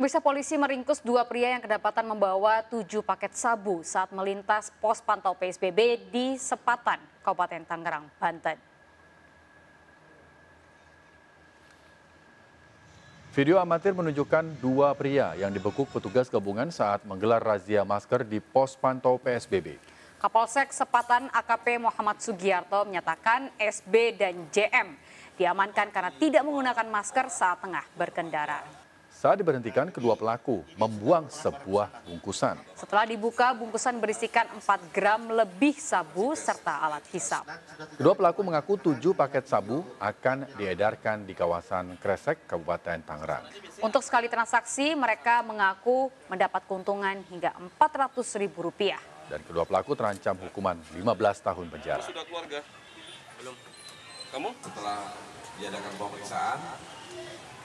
Bisa polisi meringkus dua pria yang kedapatan membawa tujuh paket sabu saat melintas pos pantau PSBB di Sepatan, Kabupaten Tangerang, Banten. Video amatir menunjukkan dua pria yang dibekuk petugas gabungan saat menggelar razia masker di pos pantau PSBB. Kapolsek Sepatan AKP Muhammad Sugiarto menyatakan SB dan JM diamankan karena tidak menggunakan masker saat tengah berkendara. Saat diberhentikan, kedua pelaku membuang sebuah bungkusan. Setelah dibuka, bungkusan berisikan 4 gram lebih sabu serta alat hisap. Kedua pelaku mengaku tujuh paket sabu akan diedarkan di kawasan Kresek, Kabupaten Tangerang. Untuk sekali transaksi, mereka mengaku mendapat keuntungan hingga Rp400.000. Dan kedua pelaku terancam hukuman 15 tahun penjara. Sudah keluarga? Belum. Kamu? Setelah diadakan pemeriksaan,